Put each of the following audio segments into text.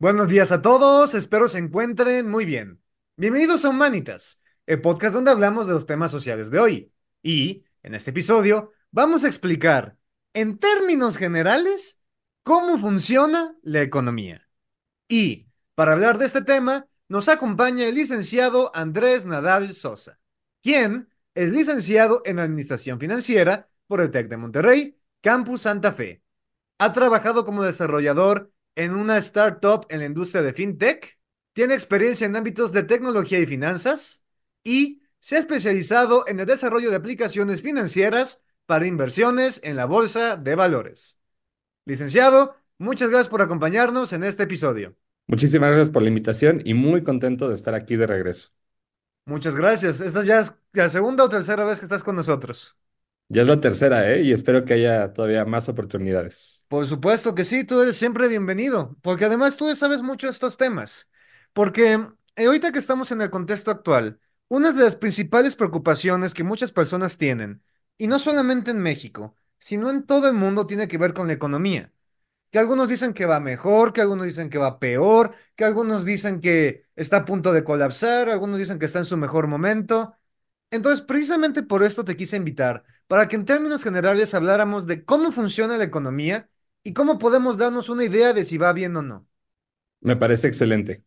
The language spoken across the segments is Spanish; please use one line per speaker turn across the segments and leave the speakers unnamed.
Buenos días a todos, espero se encuentren muy bien. Bienvenidos a Humanitas, el podcast donde hablamos de los temas sociales de hoy. Y, en este episodio, vamos a explicar, en términos generales, cómo funciona la economía. Y, para hablar de este tema, nos acompaña el licenciado Andrés Nadal Sosa, quien es licenciado en Administración Financiera por el TEC de Monterrey, Campus Santa Fe. Ha trabajado como desarrollador en una startup en la industria de fintech, tiene experiencia en ámbitos de tecnología y finanzas y se ha especializado en el desarrollo de aplicaciones financieras para inversiones en la bolsa de valores. Licenciado, muchas gracias por acompañarnos en este episodio.
Muchísimas gracias por la invitación y muy contento de estar aquí de regreso.
Muchas gracias. Esta ya es la segunda o tercera vez que estás con nosotros.
Ya es la tercera, ¿eh? Y espero que haya todavía más oportunidades.
Por supuesto que sí, tú eres siempre bienvenido, porque además tú sabes mucho de estos temas, porque eh, ahorita que estamos en el contexto actual, una de las principales preocupaciones que muchas personas tienen, y no solamente en México, sino en todo el mundo, tiene que ver con la economía. Que algunos dicen que va mejor, que algunos dicen que va peor, que algunos dicen que está a punto de colapsar, algunos dicen que está en su mejor momento. Entonces, precisamente por esto te quise invitar, para que en términos generales habláramos de cómo funciona la economía y cómo podemos darnos una idea de si va bien o no.
Me parece excelente.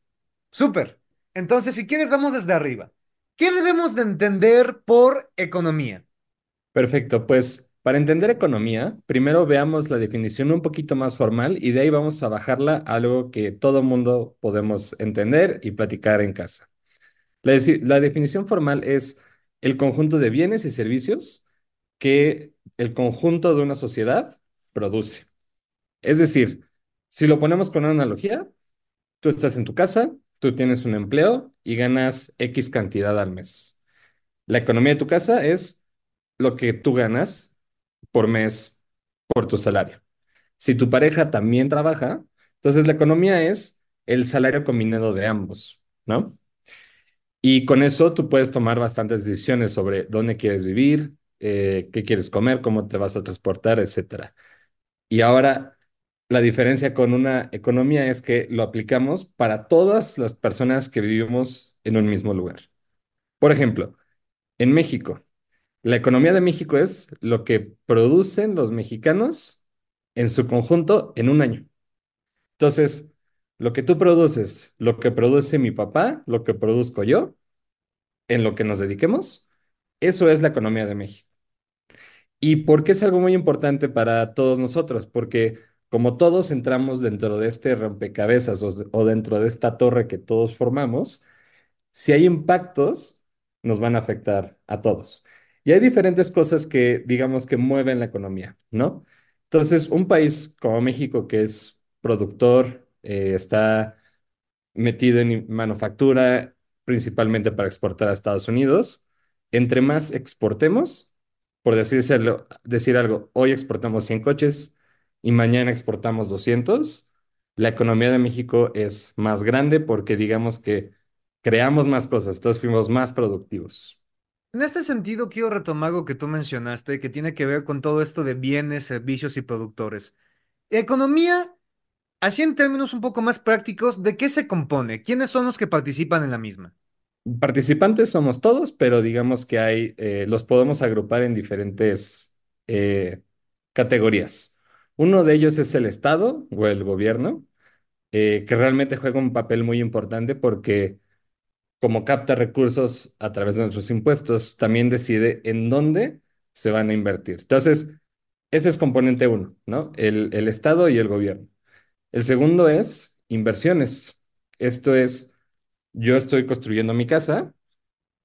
Súper. Entonces, si quieres, vamos desde arriba. ¿Qué debemos
de entender por economía? Perfecto, pues para entender economía, primero veamos la definición un poquito más formal y de ahí vamos a bajarla a algo que todo mundo podemos entender y platicar en casa. La, la definición formal es el conjunto de bienes y servicios que el conjunto de una sociedad produce. Es decir, si lo ponemos con una analogía, tú estás en tu casa, tú tienes un empleo y ganas X cantidad al mes. La economía de tu casa es lo que tú ganas por mes por tu salario. Si tu pareja también trabaja, entonces la economía es el salario combinado de ambos, ¿no? Y con eso tú puedes tomar bastantes decisiones sobre dónde quieres vivir, eh, qué quieres comer, cómo te vas a transportar, etc. Y ahora, la diferencia con una economía es que lo aplicamos para todas las personas que vivimos en un mismo lugar. Por ejemplo, en México, la economía de México es lo que producen los mexicanos en su conjunto en un año. Entonces, lo que tú produces, lo que produce mi papá, lo que produzco yo, en lo que nos dediquemos, eso es la economía de México. ¿Y por qué es algo muy importante para todos nosotros? Porque como todos entramos dentro de este rompecabezas o, dentro de esta torre que todos formamos, si hay impactos, nos van a afectar a todos. Y hay diferentes cosas que, digamos, que mueven la economía, ¿no? Entonces, un país como México, que es productor, eh, está metido en manufactura principalmente para exportar a Estados Unidos. Entre más exportemos, por decir algo, hoy exportamos 100 coches y mañana exportamos 200, la economía de México es más grande porque digamos que creamos más cosas, entonces fuimos más productivos.
En este sentido, quiero retomar algo que tú mencionaste, que tiene que ver con todo esto de bienes, servicios y productores. Economía Así en términos un poco más prácticos, ¿de qué se compone? ¿Quiénes son los que participan en la misma?
Participantes somos todos, pero digamos que hay, eh, los podemos agrupar en diferentes eh, categorías. Uno de ellos es el Estado o el gobierno, eh, que realmente juega un papel muy importante porque como capta recursos a través de nuestros impuestos, también decide en dónde se van a invertir. Entonces, ese es componente uno, ¿no? el Estado y el gobierno. El segundo es inversiones. Esto es, yo estoy construyendo mi casa,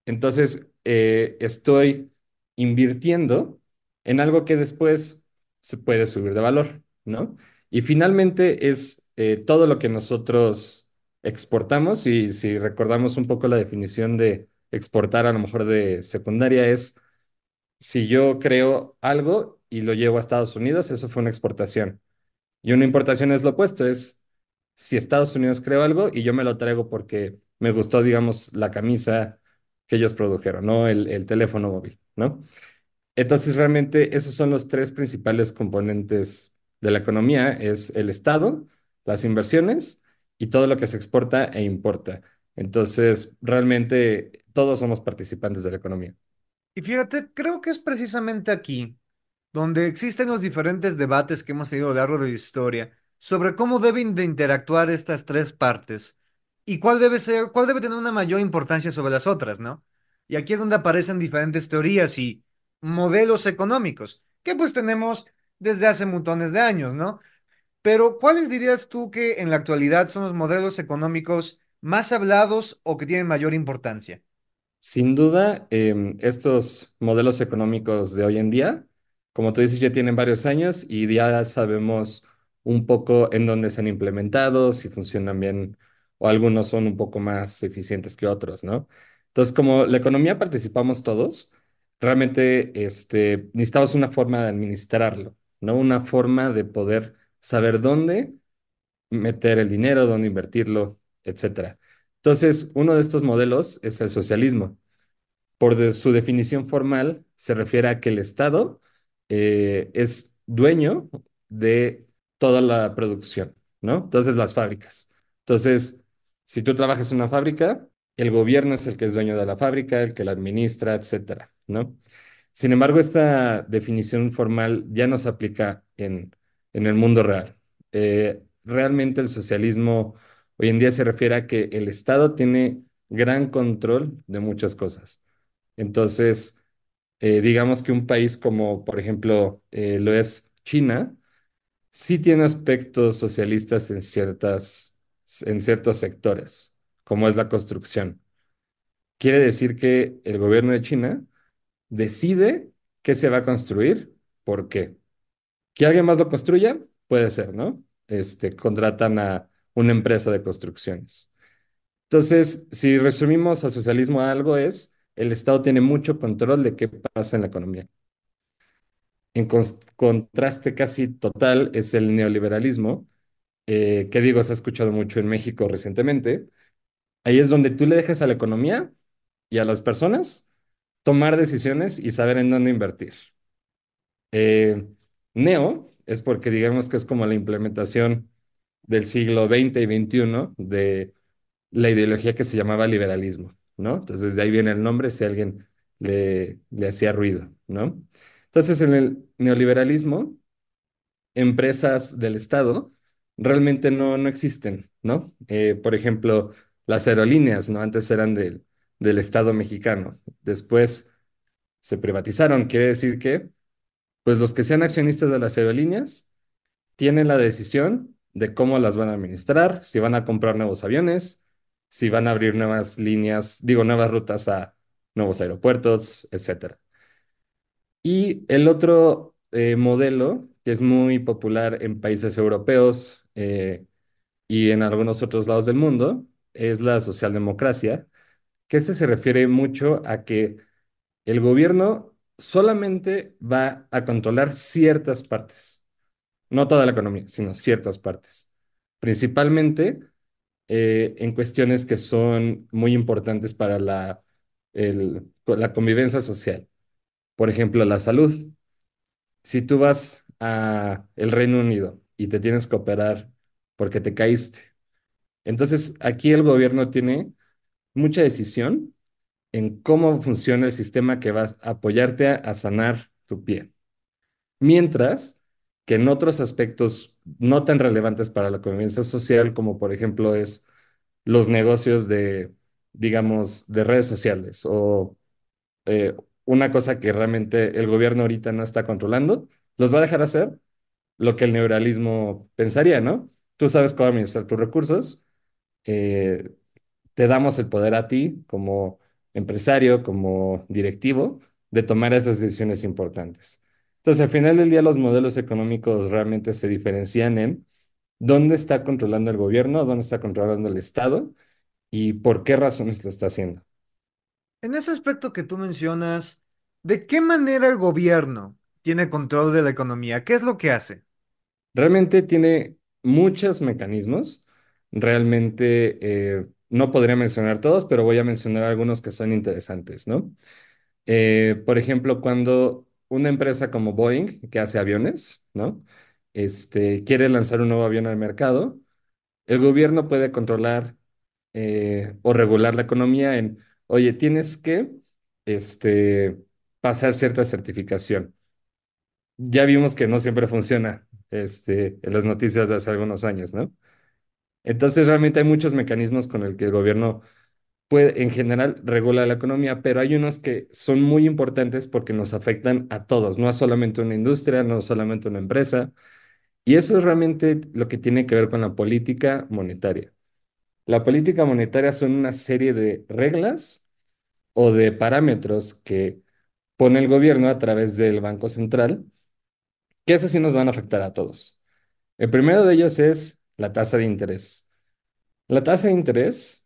entonces eh, estoy invirtiendo en algo que después se puede subir de valor, ¿no? Y finalmente es eh, todo lo que nosotros exportamos y si recordamos un poco la definición de exportar a lo mejor de secundaria es si yo creo algo y lo llevo a Estados Unidos, eso fue una exportación. Y una importación es lo opuesto, es si Estados Unidos creó algo y yo me lo traigo porque me gustó, digamos, la camisa que ellos produjeron, ¿no? El, teléfono móvil, ¿no? Entonces, realmente esos son los tres principales componentes de la economía, es el Estado, las inversiones y todo lo que se exporta e importa. Entonces, realmente todos somos participantes de la economía.
Y fíjate, creo que es precisamente aquí donde existen los diferentes debates que hemos tenido a lo largo de la historia sobre cómo deben de interactuar estas tres partes y cuál debe ser, cuál debe tener una mayor importancia sobre las otras, ¿no? Y aquí es donde aparecen diferentes teorías y modelos económicos, que pues tenemos desde hace montones de años, ¿no? Pero, ¿cuáles dirías tú que en la actualidad son los modelos económicos más hablados o que tienen mayor importancia?
Sin duda, em, estos modelos económicos de hoy en día como tú dices, ya tienen varios años y ya sabemos un poco en dónde se han implementado, si funcionan bien o algunos son un poco más eficientes que otros, ¿no? Entonces, como la economía participamos todos, realmente este, necesitamos una forma de administrarlo, ¿no? Una forma de poder saber dónde meter el dinero, dónde invertirlo, etcétera. Entonces, uno de estos modelos es el socialismo. Por su definición formal, se refiere a que el Estado eh, es dueño de toda la producción, ¿no? Entonces, las fábricas. Entonces, si tú trabajas en una fábrica, el gobierno es el que es dueño de la fábrica, el que la administra, etcétera, ¿no? Sin embargo, esta definición formal ya no se aplica en, el mundo real. Eh, realmente el socialismo hoy en día se refiere a que el Estado tiene gran control de muchas cosas. Entonces, eh, digamos que un país como, por ejemplo, eh, lo es China, sí tiene aspectos socialistas en ciertas, en ciertos sectores, como es la construcción. Quiere decir que el gobierno de China decide qué se va a construir, por qué. Que alguien más lo construya, puede ser, ¿no? Este, contratan a una empresa de construcciones. Entonces, si resumimos al socialismo algo es el Estado tiene mucho control de qué pasa en la economía. En contraste casi total es el neoliberalismo, eh, que digo, se ha escuchado mucho en México recientemente. Ahí es donde tú le dejas a la economía y a las personas tomar decisiones y saber en dónde invertir. Eh, neo es porque digamos que es como la implementación del siglo XX y XXI de la ideología que se llamaba liberalismo. Entonces de ahí viene el nombre si alguien le, hacía ruido, ¿no? Entonces en el neoliberalismo, empresas del Estado realmente no, existen, ¿no? Eh, por ejemplo, las aerolíneas, ¿no? Antes eran del, del Estado mexicano, después se privatizaron, quiere decir que, pues los que sean accionistas de las aerolíneas tienen la decisión de cómo las van a administrar, si van a comprar nuevos aviones, si van a abrir nuevas líneas, digo, nuevas rutas a nuevos aeropuertos, etc. Y el otro eh, modelo, que es muy popular en países europeos eh, y en algunos otros lados del mundo, es la socialdemocracia, que este se refiere mucho a que el gobierno solamente va a controlar ciertas partes, no toda la economía, sino ciertas partes, principalmente eh, en cuestiones que son muy importantes para la, la convivencia social. Por ejemplo, la salud. Si tú vas a el Reino Unido y te tienes que operar porque te caíste, entonces aquí el gobierno tiene mucha decisión en cómo funciona el sistema que vas a apoyarte a sanar tu pie. Mientras que en otros aspectos no tan relevantes para la convivencia social, como por ejemplo es los negocios de, digamos, de redes sociales o eh, una cosa que realmente el gobierno ahorita no está controlando, los va a dejar hacer lo que el neuralismo pensaría, ¿no? Tú sabes cómo administrar tus recursos, eh, te damos el poder a ti como empresario, como directivo, de tomar esas decisiones importantes. Entonces, al final del día, los modelos económicos realmente se diferencian en dónde está controlando el gobierno, dónde está controlando el Estado y por qué razones lo está haciendo.
En ese aspecto que tú mencionas, ¿de qué manera el gobierno tiene control de la economía? ¿Qué es
lo que hace? Realmente tiene muchos mecanismos. Realmente eh, no podría mencionar todos, pero voy a mencionar algunos que son interesantes, ¿no? Eh, por ejemplo, cuando una empresa como Boeing, que hace aviones, ¿no? Este, quiere lanzar un nuevo avión al mercado, el gobierno puede controlar eh, o regular la economía en, oye, tienes que este, pasar cierta certificación. Ya vimos que no siempre funciona este, en las noticias de hace algunos años, ¿no? Entonces realmente hay muchos mecanismos con el que el gobierno puede, en general regula la economía, pero hay unos que son muy importantes porque nos afectan a todos, no a solamente una industria, no solamente una empresa. Y eso es realmente lo que tiene que ver con la política monetaria. La política monetaria son una serie de reglas o de parámetros que pone el gobierno a través del Banco Central, que esas sí nos van a afectar a todos. El primero de ellos es la tasa de interés. La tasa de interés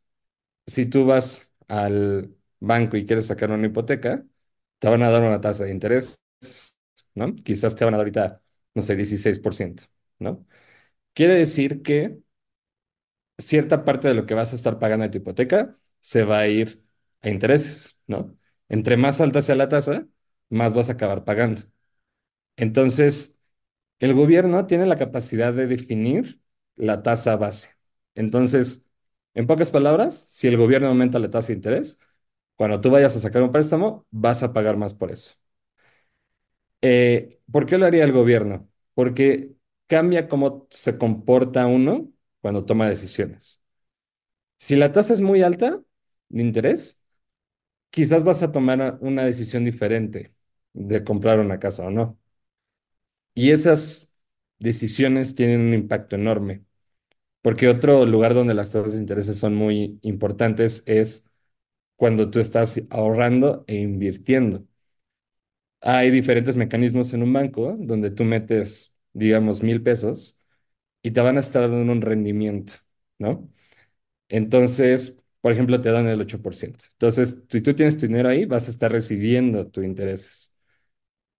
si tú vas al banco y quieres sacar una hipoteca, te van a dar una tasa de interés, ¿no? Quizás te van a dar ahorita, no sé, 16%, ¿no? Quiere decir que cierta parte de lo que vas a estar pagando de tu hipoteca se va a ir a intereses, ¿no? Entre más alta sea la tasa, más vas a acabar pagando. Entonces, el gobierno tiene la capacidad de definir la tasa base. Entonces, en pocas palabras, si el gobierno aumenta la tasa de interés, cuando tú vayas a sacar un préstamo, vas a pagar más por eso. Eh, ¿Por qué lo haría el gobierno? Porque cambia cómo se comporta uno cuando toma decisiones. Si la tasa es muy alta de interés, quizás vas a tomar una decisión diferente de comprar una casa o no. Y esas decisiones tienen un impacto enorme. Porque otro lugar donde las tasas de interés son muy importantes es cuando tú estás ahorrando e invirtiendo. Hay diferentes mecanismos en un banco donde tú metes, digamos, mil pesos y te van a estar dando un rendimiento, ¿no? Entonces, por ejemplo, te dan el 8%. Entonces, si tú tienes tu dinero ahí, vas a estar recibiendo tus intereses.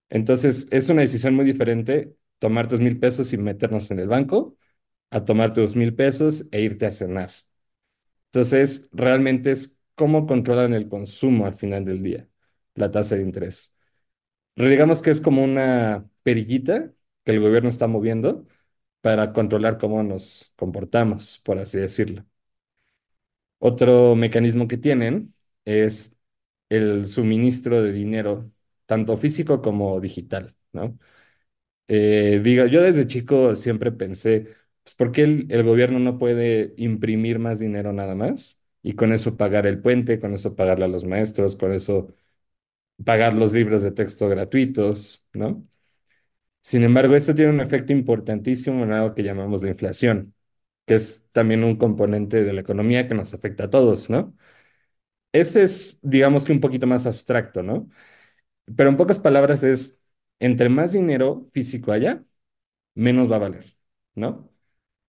Entonces, es una decisión muy diferente tomar tus mil pesos y meternos en el banco a tomar tus mil pesos e irte a cenar. Entonces, realmente es cómo controlan el consumo al final del día, la tasa de interés. digamos que es como una perillita que el gobierno está moviendo para controlar cómo nos comportamos, por así decirlo. Otro mecanismo que tienen es el suministro de dinero, tanto físico como digital, ¿no? Eh, yo desde chico siempre pensé, pues, ¿por el, gobierno no puede imprimir más dinero nada más? Y con eso pagar el puente, con eso pagarle a los maestros, con eso pagar los libros de texto gratuitos, ¿no? Sin embargo, esto tiene un efecto importantísimo en algo que llamamos la inflación, que es también un componente de la economía que nos afecta a todos, ¿no? Este es, digamos que un poquito más abstracto, ¿no? Pero en pocas palabras es, entre más dinero físico haya, menos va a valer, ¿no?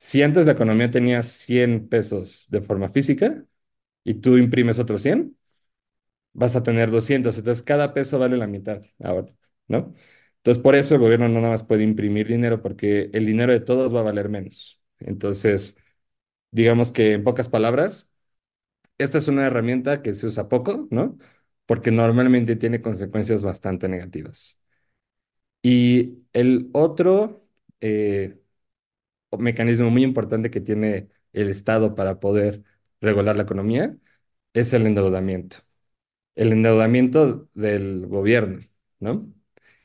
Si antes la economía tenía 100 pesos de forma física y tú imprimes otros 100, vas a tener 200. Entonces, cada peso vale la mitad ahora, ¿no? Entonces, por eso el gobierno no nada más puede imprimir dinero, porque el dinero de todos va a valer menos. Entonces, digamos que en pocas palabras, esta es una herramienta que se usa poco, ¿no? Porque normalmente tiene consecuencias bastante negativas. Y el otro, eh, mecanismo muy importante que tiene el Estado para poder regular la economía es el endeudamiento. El endeudamiento del gobierno, ¿no?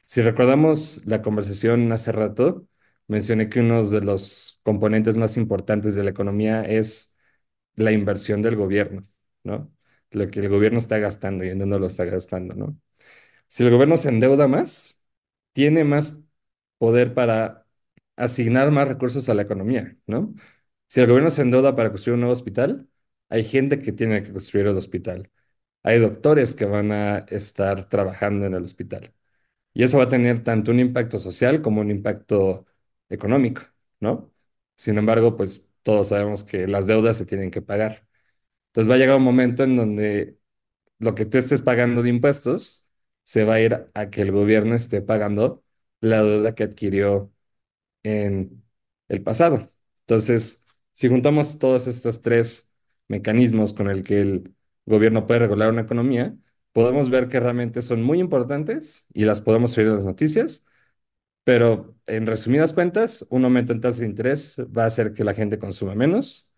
Si recordamos la conversación hace rato, mencioné que uno de los componentes más importantes de la economía es la inversión del gobierno, ¿no? Lo que el gobierno está gastando y en dónde lo está gastando, ¿no? Si el gobierno se endeuda más, tiene más poder para asignar más recursos a la economía, ¿no? Si el gobierno se endeuda para construir un nuevo hospital, hay gente que tiene que construir el hospital. Hay doctores que van a estar trabajando en el hospital. Y eso va a tener tanto un impacto social como un impacto económico, ¿no? Sin embargo, pues todos sabemos que las deudas se tienen que pagar. Entonces va a llegar un momento en donde lo que tú estés pagando de impuestos se va a ir a que el gobierno esté pagando la deuda que adquirió en el pasado. Entonces, si juntamos todos estos tres mecanismos con el que el gobierno puede regular una economía, podemos ver que realmente son muy importantes y las podemos oír en las noticias, pero en resumidas cuentas, un aumento en tasa de interés va a hacer que la gente consuma menos,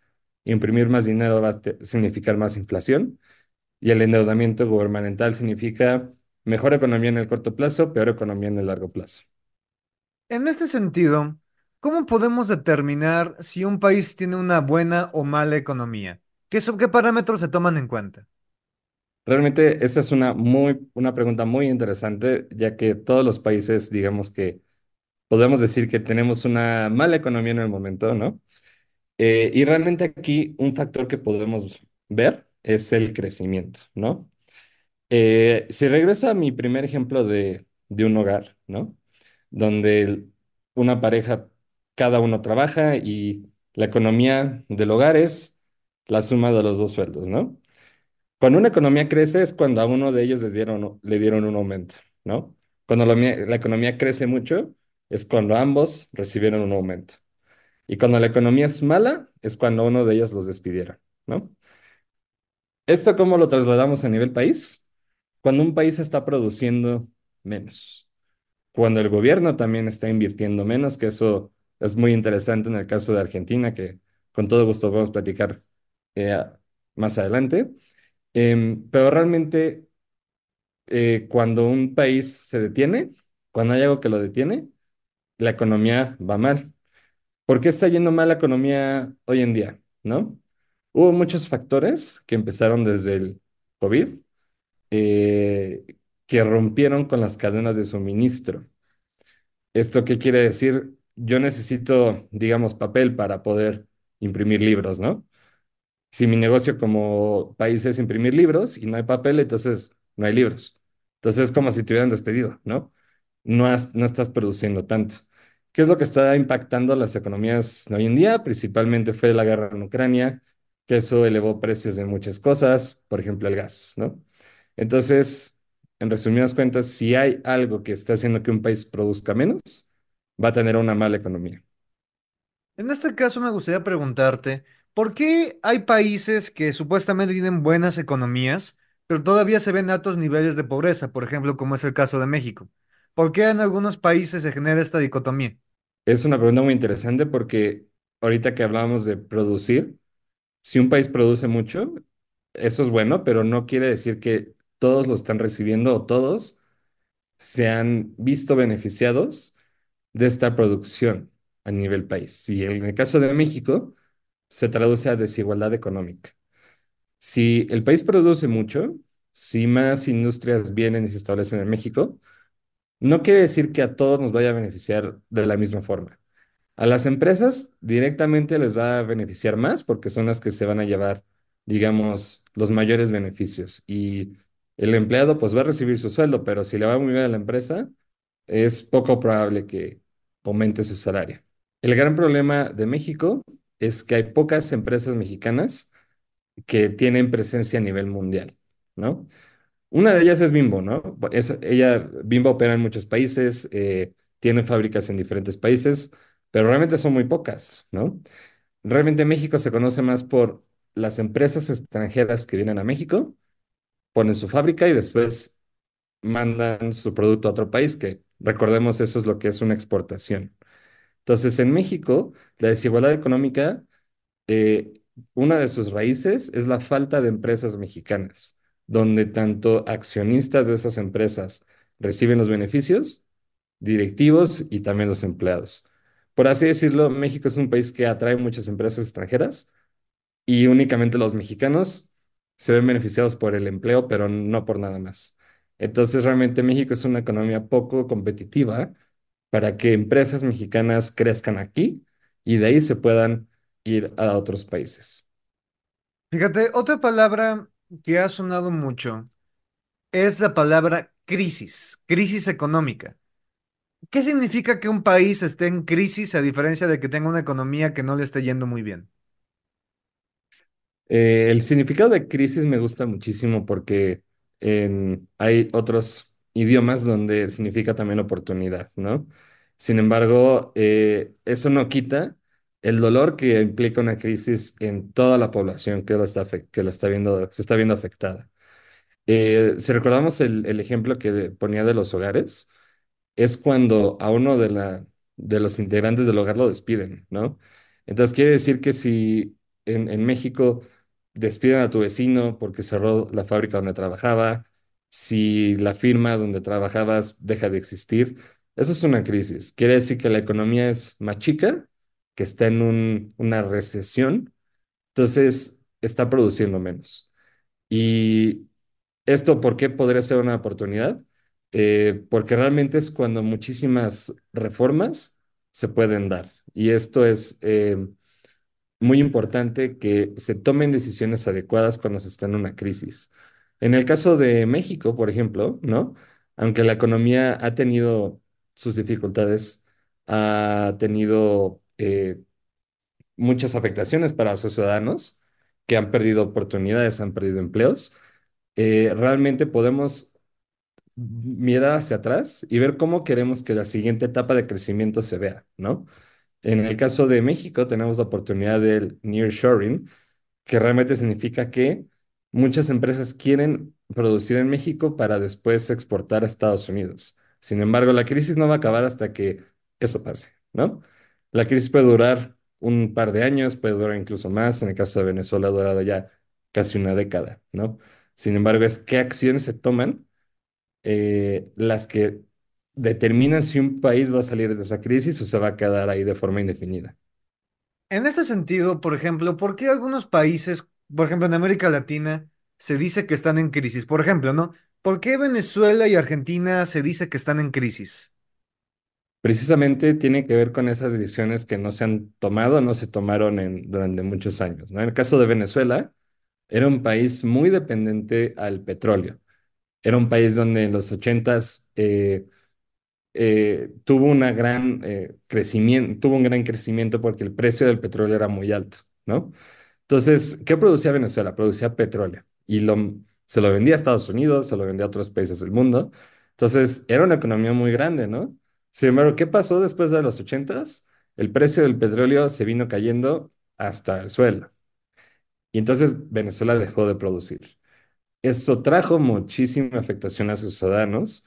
imprimir más dinero va a significar más inflación y el endeudamiento gubernamental significa mejor economía en el corto plazo, peor economía en el largo plazo.
En este sentido, ¿cómo podemos determinar si un país tiene una buena o mala economía? ¿Qué, son, qué parámetros se toman en cuenta?
Realmente esta es una, muy, una pregunta muy interesante, ya que todos los países, digamos que podemos decir que tenemos una mala economía en el momento, ¿no? Eh, y realmente aquí un factor que podemos ver es el crecimiento, ¿no? Eh, si regreso a mi primer ejemplo de un hogar, ¿no? donde una pareja, cada uno trabaja y la economía del hogar es la suma de los dos sueldos, ¿no? Cuando una economía crece es cuando a uno de ellos le dieron un aumento, ¿no? Cuando la, economía crece mucho es cuando ambos recibieron un aumento. Y cuando la economía es mala es cuando uno de ellos los despidieron, ¿no? ¿Esto cómo lo trasladamos a nivel país? Cuando un país está produciendo menos cuando el gobierno también está invirtiendo menos, que eso es muy interesante en el caso de Argentina, que con todo gusto vamos a platicar eh, más adelante. Em, pero realmente, eh, cuando un país se detiene, cuando hay algo que lo detiene, la economía va mal. ¿Por qué está yendo mal la economía hoy en día? ¿No? Hubo muchos factores que empezaron desde el COVID, eh, que rompieron con las cadenas de suministro. ¿Esto qué quiere decir? Yo necesito, digamos, papel para poder imprimir libros, ¿no? Si mi negocio como país es imprimir libros y no hay papel, entonces no hay libros. Entonces es como si te hubieran despedido, ¿no? No, no estás produciendo tanto. ¿Qué es lo que está impactando las economías hoy en día? Principalmente fue la guerra en Ucrania, que eso elevó precios de muchas cosas, por ejemplo, el gas, ¿no? Entonces, en resumidas cuentas, si hay algo que está haciendo que un país produzca menos, va a tener una mala economía.
En este caso me gustaría preguntarte, ¿por qué hay países que supuestamente tienen buenas economías, pero todavía se ven altos niveles de pobreza, por ejemplo, como es el caso de México? ¿Por qué en algunos países se genera esta dicotomía?
Es una pregunta muy interesante porque ahorita que hablábamos de producir, si un país produce mucho, eso es bueno, pero no quiere decir que todos lo están recibiendo o todos se han visto beneficiados de esta producción a nivel país. Y en el caso de México, se traduce a desigualdad económica. Si el país produce mucho, si más industrias vienen y se establecen en México, no quiere decir que a todos nos vaya a beneficiar de la misma forma. A las empresas directamente les va a beneficiar más porque son las que se van a llevar, digamos, los mayores beneficios. Y el empleado pues va a recibir su sueldo, pero si le va muy bien a la empresa, es poco probable que aumente su salario. El gran problema de México es que hay pocas empresas mexicanas que tienen presencia a nivel mundial, ¿no? Una de ellas es Bimbo, ¿no? ella, Bimbo opera en muchos países, eh, tiene fábricas en diferentes países, pero realmente son muy pocas, ¿no? Realmente México se conoce más por las empresas extranjeras que vienen a México ponen su fábrica y después mandan su producto a otro país, que recordemos eso es lo que es una exportación. Entonces, en México, la desigualdad económica, eh, una de sus raíces es la falta de empresas mexicanas, donde tanto accionistas de esas empresas reciben los beneficios, directivos y también los empleados. Por así decirlo, México es un país que atrae muchas empresas extranjeras y únicamente los mexicanos se ven beneficiados por el empleo, pero no por nada más. Entonces, realmente México es una economía poco competitiva para que empresas mexicanas crezcan aquí y de ahí se puedan ir a otros países.
Fíjate, otra
palabra que ha sonado mucho es la palabra
crisis, crisis económica. ¿Qué significa que un país esté en crisis a diferencia de que tenga una economía que no le esté yendo muy bien?
Eh, el significado de crisis me gusta muchísimo porque hay otros idiomas donde significa también oportunidad, ¿no? Sin embargo, eh, eso no quita el dolor que implica una crisis en toda la población que está, que la está viendo, se está viendo afectada. Eh, si recordamos el, ejemplo que ponía de los hogares, es cuando a uno de, la, de los integrantes del hogar lo despiden, ¿no? Entonces quiere decir que si en, en México despidan a tu vecino porque cerró la fábrica donde trabajaba, si la firma donde trabajabas deja de existir, eso es una crisis. Quiere decir que la economía es más chica, que está en una recesión, entonces está produciendo menos. Y esto, ¿por qué podría ser una oportunidad? Eh, porque realmente es cuando muchísimas reformas se pueden dar. Y esto es... Eh, muy importante que se tomen decisiones adecuadas cuando se está en una crisis. En el caso de México, por ejemplo, ¿no? Aunque la economía ha tenido sus dificultades, ha tenido eh, muchas afectaciones para sus ciudadanos que han perdido oportunidades, han perdido empleos, eh, realmente podemos mirar hacia atrás y ver cómo queremos que la siguiente etapa de crecimiento se vea, ¿no? En el caso de México, tenemos la oportunidad del nearshoring, que realmente significa que muchas empresas quieren producir en México para después exportar a Estados Unidos. Sin embargo, la crisis no va a acabar hasta que eso pase, ¿no? La crisis puede durar un par de años, puede durar incluso más. En el caso de Venezuela ha durado ya casi una década, ¿no? Sin embargo, es qué acciones se toman eh, las que determina si un país va a salir de esa crisis o se va a quedar ahí de forma indefinida.
En este sentido, por ejemplo, ¿por qué algunos países, por ejemplo en América Latina, se dice que están en crisis? Por ejemplo, ¿no? ¿Por qué Venezuela
y Argentina se dice que están en crisis? Precisamente tiene que ver con esas decisiones que no se han tomado, no se tomaron durante muchos años. En el caso de Venezuela, era un país muy dependiente al petróleo. Era un país donde en los ochentas eh, eh, tuvo, una gran, eh, crecimiento, tuvo un gran crecimiento porque el precio del petróleo era muy alto, ¿no? Entonces, ¿qué producía Venezuela? Producía petróleo y lo, se lo vendía a Estados Unidos, se lo vendía a otros países del mundo. Entonces, era una economía muy grande, ¿no? Sin embargo, ¿qué pasó después de los 80 El precio del petróleo se vino cayendo hasta el suelo. Y entonces Venezuela dejó de producir. Eso trajo muchísima afectación a sus ciudadanos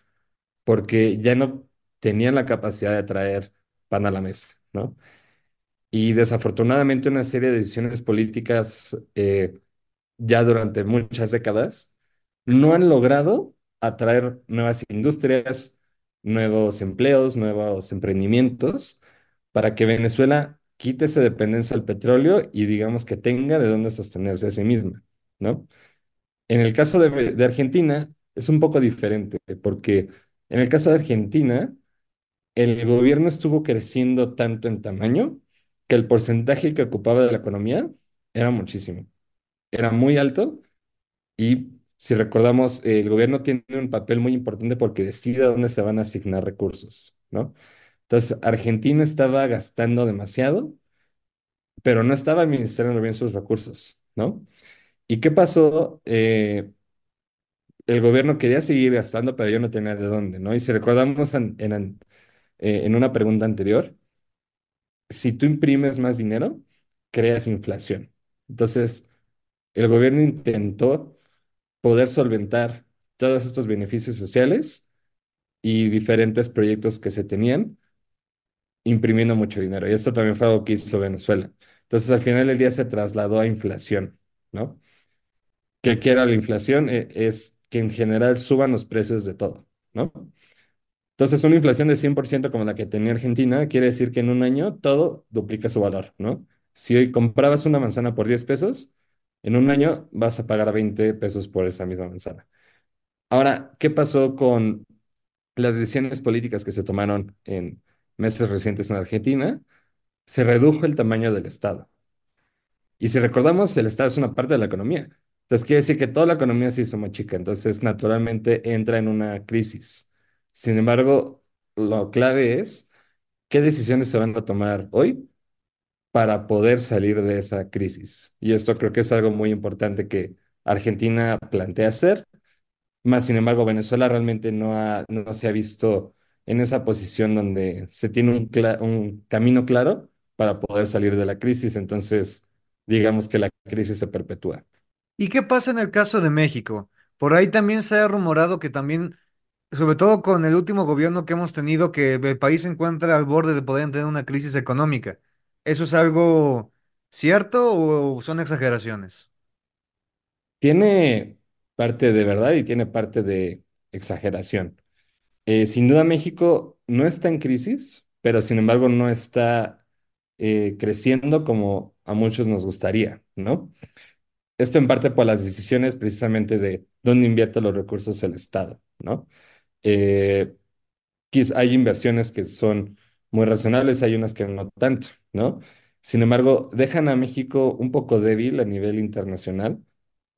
porque ya no tenían la capacidad de atraer pan a la mesa, ¿no? Y desafortunadamente una serie de decisiones políticas eh, ya durante muchas décadas no han logrado atraer nuevas industrias, nuevos empleos, nuevos emprendimientos para que Venezuela quite esa dependencia al petróleo y digamos que tenga de dónde sostenerse a sí misma, ¿no? En el caso de Argentina es un poco diferente porque en el caso de Argentina el gobierno estuvo creciendo tanto en tamaño que el porcentaje que ocupaba de la economía era muchísimo, era muy alto y si recordamos, el gobierno tiene un papel muy importante porque decide dónde se van a asignar recursos, ¿no? Entonces, Argentina estaba gastando demasiado, pero no estaba administrando bien sus recursos, ¿no? ¿Y qué pasó? Eh, el gobierno quería seguir gastando, pero yo no tenía de dónde, ¿no? Y si recordamos en, en, eh, en una pregunta anterior, si tú imprimes más dinero, creas inflación. Entonces, el gobierno intentó poder solventar todos estos beneficios sociales y diferentes proyectos que se tenían imprimiendo mucho dinero. Y esto también fue algo que hizo Venezuela. Entonces, al final del día se trasladó a inflación, ¿no? ¿Qué quiera la inflación? E, es que en general suban los precios de todo, ¿no? Entonces, una inflación de 100% como la que tenía Argentina quiere decir que en un año todo duplica su valor, ¿no? Si hoy comprabas una manzana por 10 pesos, en un año vas a pagar 20 pesos por esa misma manzana. Ahora, ¿qué pasó con las decisiones políticas que se tomaron en meses recientes en Argentina? Se redujo el tamaño del Estado. Y si recordamos, el Estado es una parte de la economía. Entonces, quiere decir que toda la economía se hizo más chica. Entonces, naturalmente, entra en una crisis. Sin embargo, lo clave es qué decisiones se van a tomar hoy para poder salir de esa crisis. Y esto creo que es algo muy importante que Argentina plantea hacer. Más sin embargo, Venezuela realmente no, no se ha visto en esa posición donde se tiene un, un camino claro para poder salir de la crisis. Entonces, digamos que la crisis se perpetúa.
¿Y qué pasa en el caso de México? Por ahí también se ha rumorado que también sobre todo con el último gobierno que hemos tenido, que el país se encuentra al borde de poder tener una crisis económica. ¿Eso es algo cierto o son exageraciones?
Tiene parte de verdad y tiene parte de exageración. Eh, sin duda México no está en crisis, pero sin embargo no está eh, creciendo como a muchos nos gustaría, ¿no? Esto en parte por las decisiones precisamente de dónde invierte los recursos el Estado, ¿no? eh, hay inversiones que son muy razonables, hay unas que no tanto, ¿no? Sin embargo, dejan a México un poco débil a nivel internacional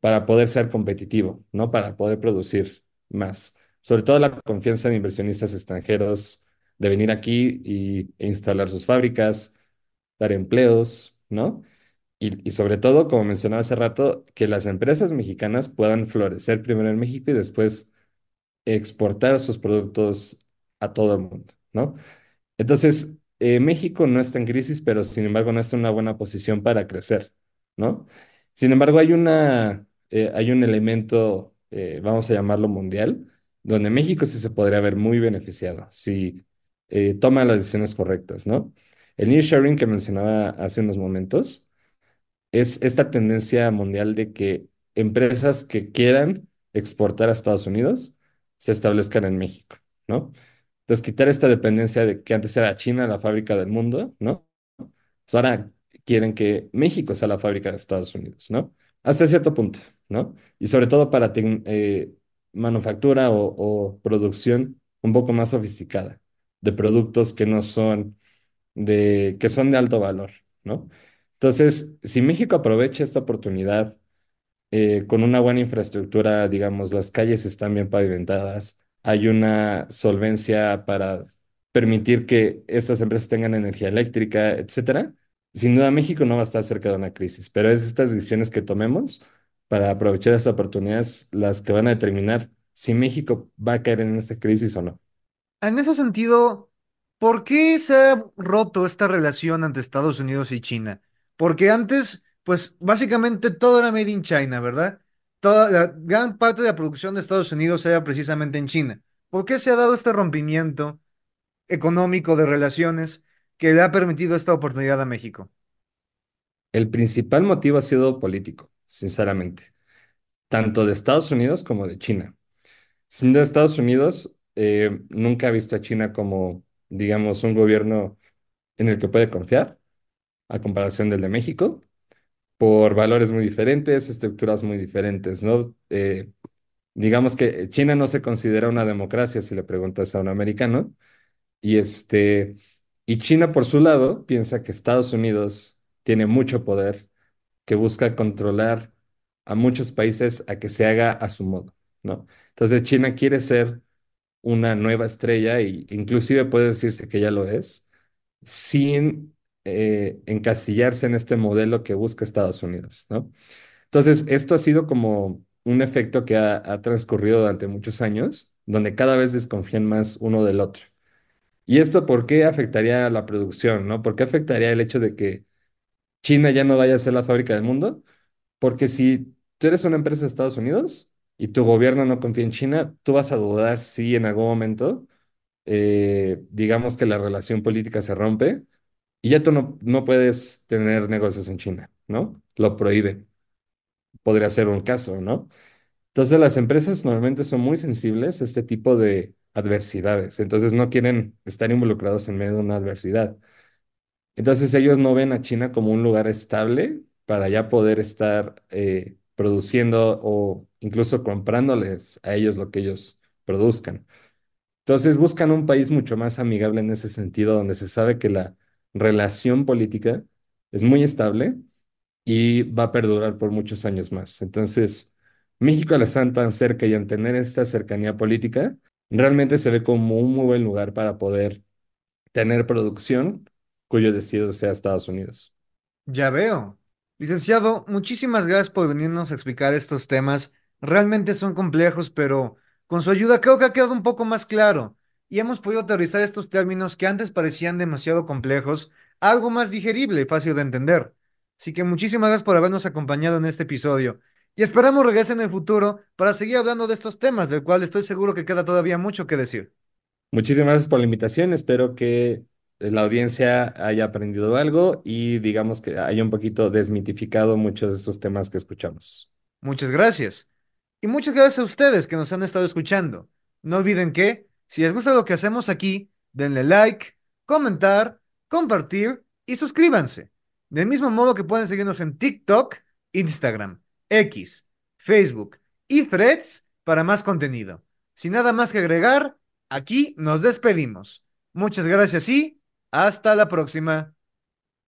para poder ser competitivo, ¿no? Para poder producir más. Sobre todo la confianza de inversionistas extranjeros de venir aquí y, e instalar sus fábricas, dar empleos, ¿no? Y, y, sobre todo, como mencionaba hace rato, que las empresas mexicanas puedan florecer primero en México y después exportar sus productos a todo el mundo, ¿no? Entonces, eh, México no está en crisis, pero sin embargo no está en una buena posición para crecer, ¿no? Sin embargo, hay una, eh, hay un elemento, eh, vamos a llamarlo mundial, donde México sí se podría ver muy beneficiado si toma las decisiones correctas, ¿no? El Sharing que mencionaba hace unos momentos es esta tendencia mundial de que empresas que quieran exportar a Estados Unidos se establezcan en México, ¿no? Entonces, quitar esta dependencia de que antes era China la fábrica del mundo, ¿no? Pues ahora quieren que México sea la fábrica de Estados Unidos, ¿no? Hasta cierto punto, ¿no? Y sobre todo para eh, manufactura o, o, producción un poco más sofisticada, de productos que no son de, que son de alto valor, ¿no? Entonces, si México aprovecha esta oportunidad eh, con una buena infraestructura, digamos, las calles están bien pavimentadas, hay una solvencia para permitir que estas empresas tengan energía eléctrica, etcétera. Sin duda, México no va a estar cerca de una crisis, pero es estas decisiones que tomemos para aprovechar estas oportunidades las que van a determinar si México va a caer en esta crisis o no.
En ese sentido, ¿por qué se ha roto esta relación entre Estados Unidos y China? Porque antes pues básicamente todo era made in China, ¿verdad? Toda la gran parte de la producción de Estados Unidos era precisamente en China. ¿Por qué se ha dado este rompimiento económico de relaciones que le ha permitido esta oportunidad a México?
El principal motivo ha sido político, sinceramente, tanto de Estados Unidos como de China. Sin Estados Unidos, eh, nunca ha visto a China como, digamos, un gobierno en el que puede confiar, a comparación del de México por valores muy diferentes, estructuras muy diferentes, ¿no? Eh, digamos que China no se considera una democracia si le preguntas a un americano, y, este, y China por su lado piensa que Estados Unidos tiene mucho poder, que busca controlar a muchos países a que se haga a su modo, ¿no? Entonces China quiere ser una nueva estrella e inclusive puede decirse que ya lo es, sin eh, encastillarse en este modelo que busca Estados Unidos, ¿no? Entonces, esto ha sido como un efecto que ha, transcurrido durante muchos años, donde cada vez desconfían más uno del otro. ¿Y esto por qué afectaría a la producción, no? ¿Por qué afectaría el hecho de que China ya no vaya a ser la fábrica del mundo? Porque si tú eres una empresa de Estados Unidos y tu gobierno no confía en China, tú vas a dudar si en algún momento, eh, digamos que la relación política se rompe y ya tú no, puedes tener negocios en China, ¿no? Lo prohíbe. Podría ser un caso, ¿no? Entonces las empresas normalmente son muy sensibles a este tipo de adversidades. Entonces no quieren estar involucrados en medio de una adversidad. Entonces ellos no ven a China como un lugar estable para ya poder estar eh, produciendo o incluso comprándoles a ellos lo que ellos produzcan. Entonces buscan un país mucho más amigable en ese sentido, donde se sabe que la relación política es muy estable y va a perdurar por muchos años más. Entonces, México al estar tan cerca y al tener esta cercanía política, realmente se ve como un muy buen lugar para poder tener producción cuyo destino sea Estados Unidos.
Ya veo. Licenciado, muchísimas gracias por venirnos a explicar estos temas. Realmente son complejos, pero con su ayuda creo que ha quedado un poco más claro y hemos podido aterrizar estos términos que antes parecían demasiado complejos, algo más digerible y fácil de entender. Así que muchísimas gracias por habernos acompañado en este episodio. Y esperamos regresar en el futuro para seguir hablando de estos temas, del cual estoy seguro que queda todavía
mucho que decir. Muchísimas gracias por la invitación. Espero que la audiencia haya aprendido algo y digamos que haya un poquito desmitificado muchos de estos temas que escuchamos.
Muchas gracias. Y muchas gracias a ustedes que nos han estado escuchando. No olviden que si les gusta lo que hacemos aquí, denle like, comentar, compartir y suscríbanse. Del mismo modo que pueden seguirnos en TikTok, Instagram, X, Facebook y Threads para más contenido. Sin nada más que agregar, aquí nos despedimos. Muchas gracias y hasta la próxima.